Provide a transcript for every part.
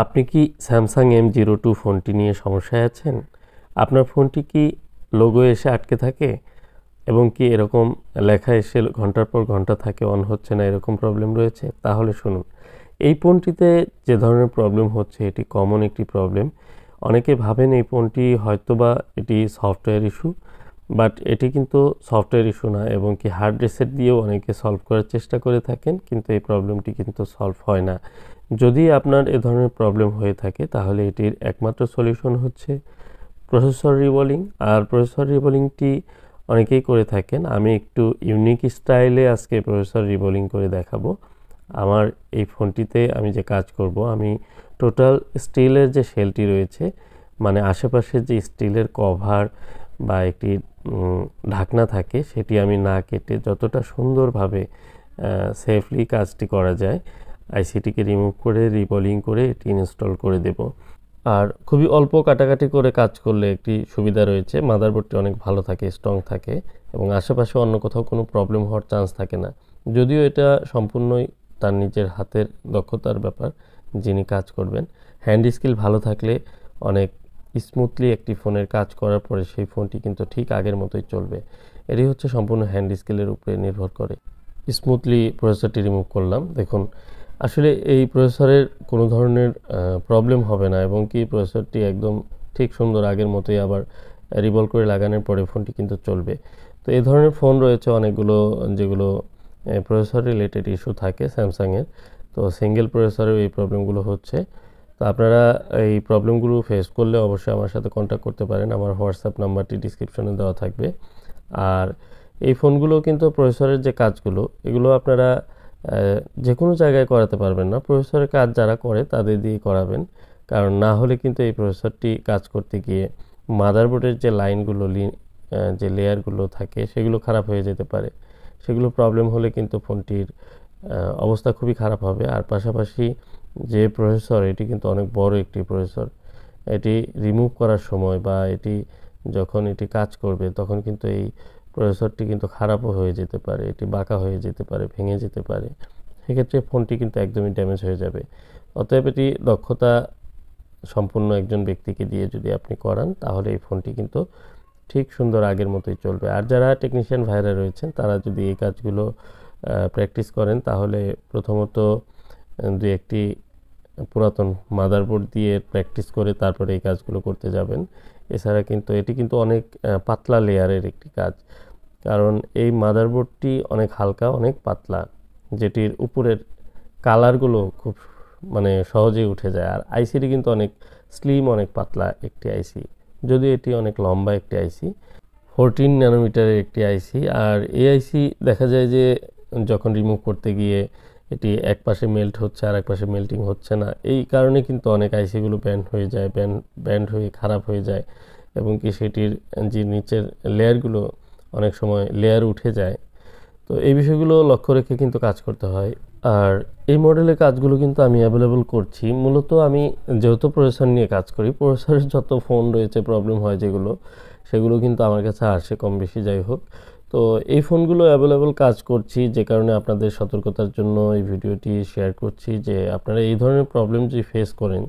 আপনি কি Samsung M zero two ফোনটি নিয়ে সমস্যায় আছেন আপনার ফোনটি কি লোগো এসে আটকে থাকে এবং কি এরকম লেখা এসে ঘন্টার পর ঘন্টা থাকে অন হচ্ছে না এরকম প্রবলেম রয়েছে তাহলে শুনুন এই ফোনটিতে যে ধরনের প্রবলেম হচ্ছে এটি কমন একটি প্রবলেম অনেকে ভাবেন এই ফোনটি হয়তো বা এটি সফটওয়্যার ইস্যু বাট এটি কিন্তু সফটওয়্যার ইস্যু না এবং কি হার্ড রিসেট দিয়েও অনেকে সলভ করার চেষ্টা করে থাকেন কিন্তু এই প্রবলেমটি কিন্তু সলভ হয় না যদি আপনার এ ধরনের প্রবলেম হয়ে থাকে তাহলে এটির একমাত্র সলিউশন হচ্ছে প্রসেসর রিবলিং আর প্রসেসর রিবলিংটি অনেকেই করে থাকেন আমি একটু ইউনিক স্টাইলে আজকে প্রসেসর রিবলিং করে দেখাবো আমার এই ফোনটিতে আমি যে কাজ করব আমি টোটাল স্টিলের যে শেলটি রয়েছে মানে আশেপাশের যে স্টিলের কভার বা একটি ঢাকনা থাকে সেটি আমি না কেটে যতটা সুন্দরভাবে সেফলি কাজটি করা যায় আইসিটিকে রিমুভ করে রিবলিং করে এটি ইনস্টল করে দেব আর খুবই অল্প কাটাকাটি করে কাজ করলে একটি সুবিধা রয়েছে মাদারবোর্ডটি অনেক ভালো থাকে স্ট্রং থাকে এবং আশেপাশে অন্য কোথাও কোনো প্রবলেম হওয়ার চান্স থাকে না যদিও এটা সম্পূর্ণই তার নিজের হাতের দক্ষতার ব্যাপার যিনি কাজ করবেন হ্যান্ড স্কিল ভালো থাকলে অনেক স্মুথলি একটি ফোনের কাজ করার পরে সেই ফোনটি কিন্তু ঠিক আগের মতোই চলবে এটি হচ্ছে সম্পূর্ণ হ্যান্ড স্কেলের উপরে নির্ভর করে স্মুথলি প্রসেসরটি রিমুভ করলাম দেখুন আসলে এই প্রসেসরের কোনো ধরনের প্রবলেম হবে না এবং কি প্রসেসরটি একদম ঠিক সুন্দর আগের মতোই আবার রিভলভ করে লাগানোর পরে ফোনটি কিন্তু চলবে তো এই ধরনের ফোন রয়েছে অনেকগুলো যেগুলো প্রসেসর রিলেটেড ইস্যু থাকে স্যামসাংয়ের তো সিঙ্গেল প্রসেসরেও এই প্রবলেমগুলো হচ্ছে তো আপনারা এই প্রবলেমগুলো ফেস করলে অবশ্যই আমার সাথে কন্ট্যাক্ট করতে পারেন আমার হোয়াটসঅ্যাপ নাম্বারটি ডিসক্রিপশনে দেওয়া থাকবে আর এই ফোনগুলো কিন্তু প্রসেসরের যে কাজগুলো এগুলো আপনারা যে কোনো জায়গায় করাতে পারবেন না প্রসেসরের কাজ যারা করে তাদের দিয়ে করাবেন কারণ না হলে কিন্তু এই প্রসেসরটি কাজ করতে গিয়ে মাদারবোর্ডের যে লাইনগুলো যে লেয়ারগুলো থাকে সেগুলো খারাপ হয়ে যেতে পারে সেগুলো প্রবলেম হলে কিন্তু ফোনটির অবস্থা খুবই খারাপ হবে আর পাশাপাশি যে প্রসেসর এটি কিন্তু অনেক বড় একটি প্রসেসর এটি রিমুভ করার সময় বা এটি যখন এটি কাজ করবে তখন কিন্তু এই প্রসেসরটি কিন্তু খারাপও হয়ে যেতে পারে এটি বাঁকা হয়ে যেতে পারে ভেঙে যেতে পারে সেক্ষেত্রে ফোনটি কিন্তু একদমই ড্যামেজ হয়ে যাবে অতএব এটি দক্ষতা সম্পূর্ণ একজন ব্যক্তিকে দিয়ে যদি আপনি করান তাহলে এই ফোনটি কিন্তু ঠিক সুন্দর আগের মতোই চলবে আর যারা টেকনিশিয়ান ভাইরা রয়েছেন তারা যদি এই কাজগুলো প্র্যাকটিস করেন তাহলে প্রথমত দু একটি পুরাতন মাদারবোর্ড দিয়ে প্র্যাকটিস করে তারপরে এই কাজগুলো করতে যাবেন এছাড়া কিন্তু এটি কিন্তু অনেক পাতলা লেয়ারের একটি কাজ কারণ এই মাদারবোর্ডটি অনেক হালকা অনেক পাতলা যেটির উপরের কালারগুলো খুব মানে সহজেই উঠে যায় আর আইসিটি কিন্তু অনেক স্লিম অনেক পাতলা একটি আইসি যদিও এটি অনেক লম্বা একটি আইসি ফোরটিন ন্যানোমিটারের একটি আইসি আর এ আইসি দেখা যায় যে যখন রিমুভ করতে গিয়ে এটি এক পাশে মেল্ট হচ্ছে আর এক পাশে মেল্টিং হচ্ছে না এই কারণে কিন্তু অনেক আইসিগুলো ব্যান্ড হয়ে যায় ব্যান্ড ব্যান্ড হয়ে খারাপ হয়ে যায় এবং কি সেটির যে নিচের লেয়ারগুলো অনেক সময় লেয়ার উঠে যায় তো এই বিষয়গুলো লক্ষ্য রেখে কিন্তু কাজ করতে হয় আর এই মডেলের কাজগুলো কিন্তু আমি অ্যাভেলেবল করছি মূলত আমি যেহেতু প্রসেসর নিয়ে কাজ করি প্রসেসরের যত ফোন রয়েছে প্রবলেম হয় যেগুলো সেগুলো কিন্তু আমার কাছে আসে কম বেশি যাই হোক তো এই ফোনগুলো অ্যাভেলেবল কাজ করছি যে কারণে আপনাদের সতর্কতার জন্য এই ভিডিওটি শেয়ার করছি যে আপনারা এই ধরনের প্রবলেম যে ফেস করেন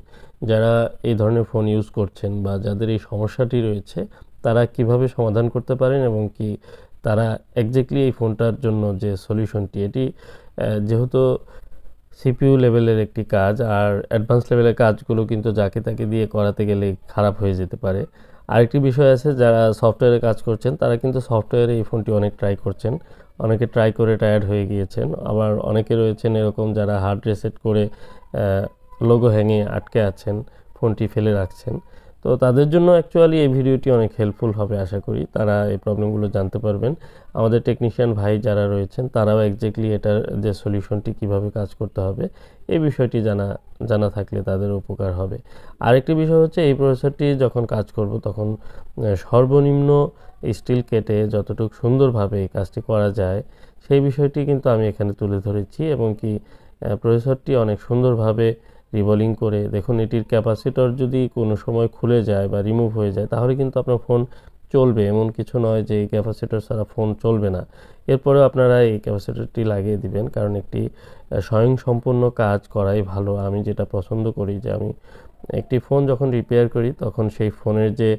যারা এই ধরনের ফোন ইউজ করছেন বা যাদের এই সমস্যাটি রয়েছে তারা কিভাবে সমাধান করতে পারেন এবং কি তারা একজ্যাক্টলি এই ফোনটার জন্য যে সলিউশনটি এটি যেহেতু সিপিইউ লেভেলের একটি কাজ আর অ্যাডভান্স লেভেলের কাজগুলো কিন্তু যাকে তাকে দিয়ে করাতে গেলে খারাপ হয়ে যেতে পারে আরেকটি বিষয় আছে যারা সফটওয়্যারে কাজ করছেন তারা কিন্তু সফটওয়্যারে এই ফোনটি অনেক ট্রাই করছেন অনেকে ট্রাই করে টায়ার্ড হয়ে গিয়েছেন আবার অনেকে রয়েছেন এরকম যারা হার্ড রেসেট করে লোগো হ্যাঙে আটকে আছেন ফোনটি ফেলে রাখছেন তো তাদের জন্য অ্যাকচুয়ালি এই ভিডিওটি অনেক হেল্পফুল হবে আশা করি তারা এই প্রবলেমগুলো জানতে পারবেন আমাদের টেকনিশিয়ান ভাই যারা রয়েছেন তারাও একজ্যাক্টলি এটার যে সলিউশনটি কিভাবে কাজ করতে হবে এই বিষয়টি জানা জানা থাকলে তাদের উপকার হবে আরেকটি বিষয় হচ্ছে এই প্রসেসরটি যখন কাজ করব তখন সর্বনিম্ন স্টিল কেটে যতটুকু সুন্দরভাবে এই কাজটি করা যায় সেই বিষয়টি কিন্তু আমি এখানে তুলে ধরেছি এবং কি প্রসেসরটি অনেক সুন্দরভাবে রিভলিং করে দেখুন এটির ক্যাপাসিটর যদি কোনো সময় খুলে যায় বা রিমুভ হয়ে যায় তাহলে কিন্তু আপনার ফোন চলবে এমন কিছু নয় যে এই ক্যাপাসিটর ছাড়া ফোন চলবে না এরপরে আপনারা এই ক্যাপাসিটরটি লাগিয়ে দিবেন কারণ একটি স্বয়ংসম্পূর্ণ কাজ করাই ভালো আমি যেটা পছন্দ করি যে আমি একটি ফোন যখন রিপেয়ার করি তখন সেই ফোনের যে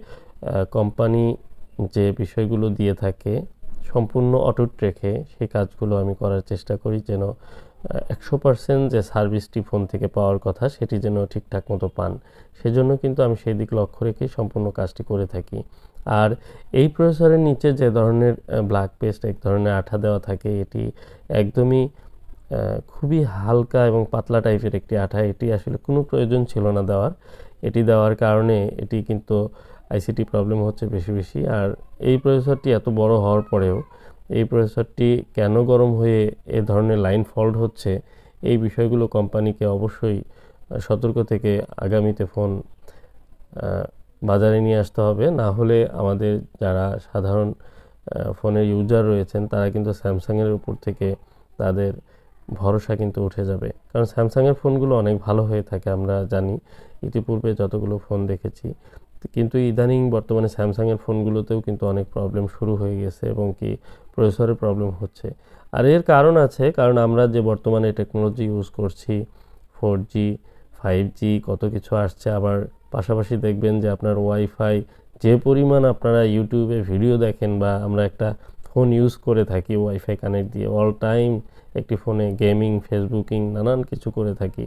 কোম্পানি যে বিষয়গুলো দিয়ে থাকে সম্পূর্ণ অটুট রেখে সেই কাজগুলো আমি করার চেষ্টা করি যেন একশো পার্সেন্ট যে সার্ভিসটি ফোন থেকে পাওয়ার কথা সেটি যেন ঠিকঠাক মতো পান সেজন্য কিন্তু আমি সেই দিক লক্ষ্য রেখে সম্পূর্ণ কাজটি করে থাকি আর এই প্রসেসরের নিচে যে ধরনের ব্ল্যাক পেস্ট এক ধরনের আঠা দেওয়া থাকে এটি একদমই খুবই হালকা এবং পাতলা টাইপের একটি আঠা এটি আসলে কোনো প্রয়োজন ছিল না দেওয়ার এটি দেওয়ার কারণে এটি কিন্তু আইসিটি প্রবলেম হচ্ছে বেশি বেশি আর এই প্রসেসরটি এত বড় হওয়ার পরেও এই প্রসেসরটি কেন গরম হয়ে এ ধরনের লাইন ফল্ট হচ্ছে এই বিষয়গুলো কোম্পানিকে অবশ্যই সতর্ক থেকে আগামীতে ফোন বাজারে নিয়ে আসতে হবে না হলে আমাদের যারা সাধারণ ফোনের ইউজার রয়েছেন তারা কিন্তু স্যামসাংয়ের উপর থেকে তাদের ভরসা কিন্তু উঠে যাবে কারণ স্যামসাংয়ের ফোনগুলো অনেক ভালো হয়ে থাকে আমরা জানি ইতিপূর্বে যতগুলো ফোন দেখেছি কিন্তু ইদানিং বর্তমানে স্যামসাংয়ের ফোনগুলোতেও কিন্তু অনেক প্রবলেম শুরু হয়ে গেছে এবং কি প্রসেসরে প্রবলেম হচ্ছে আর এর কারণ আছে কারণ আমরা যে বর্তমানে টেকনোলজি ইউজ করছি ফোর জি ফাইভ জি কত কিছু আসছে আবার পাশাপাশি দেখবেন যে আপনার ওয়াইফাই যে পরিমাণ আপনারা ইউটিউবে ভিডিও দেখেন বা আমরা একটা ফোন ইউজ করে থাকি ওয়াইফাই কানেক্ট দিয়ে অল টাইম একটি ফোনে গেমিং ফেসবুকিং নানান কিছু করে থাকি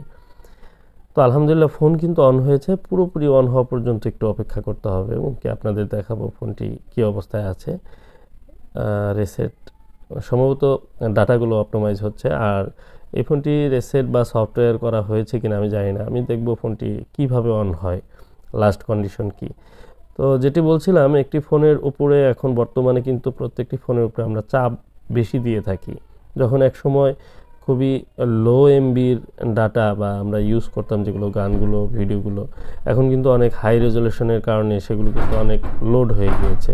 তো আলহামদুলিল্লাহ ফোন কিন্তু অন হয়েছে পুরোপুরি অন হওয়া পর্যন্ত একটু অপেক্ষা করতে হবে এবং কি আপনাদের দেখাবো ফোনটি কী অবস্থায় আছে রেসেট সম্ভবত ডাটাগুলো অপটোমাইজ হচ্ছে আর এই ফোনটি রেসেট বা সফটওয়্যার করা হয়েছে কিনা আমি জানি না আমি দেখব ফোনটি কিভাবে অন হয় লাস্ট কন্ডিশন কি তো যেটি বলছিলাম একটি ফোনের উপরে এখন বর্তমানে কিন্তু প্রত্যেকটি ফোনের উপরে আমরা চাপ বেশি দিয়ে থাকি যখন এক সময় খুবই লো এমবির ডাটা বা আমরা ইউজ করতাম যেগুলো গানগুলো ভিডিওগুলো এখন কিন্তু অনেক হাই রেজলেশনের কারণে সেগুলো কিন্তু অনেক লোড হয়ে গিয়েছে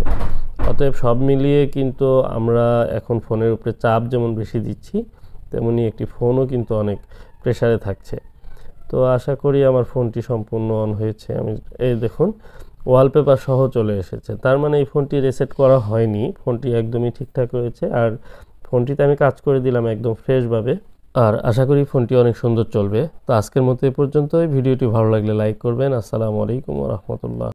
অতএব সব মিলিয়ে কিন্তু আমরা এখন ফোনের উপরে চাপ যেমন বেশি দিচ্ছি তেমনি একটি ফোনও কিন্তু অনেক প্রেশারে থাকছে তো আশা করি আমার ফোনটি সম্পূর্ণ অন হয়েছে আমি এই দেখুন ওয়ালপেপার সহ চলে এসেছে তার মানে এই ফোনটি রিসেট করা হয়নি ফোনটি একদমই ঠিকঠাক রয়েছে আর ফোনটিতে আমি কাজ করে দিলাম একদম ফ্রেশভাবে আর আশা করি ফোনটি অনেক সুন্দর চলবে তো আজকের মতো এ পর্যন্তই ভিডিওটি ভালো লাগলে লাইক করবেন আসসালামু আলাইকুম রহমতুল্লাহ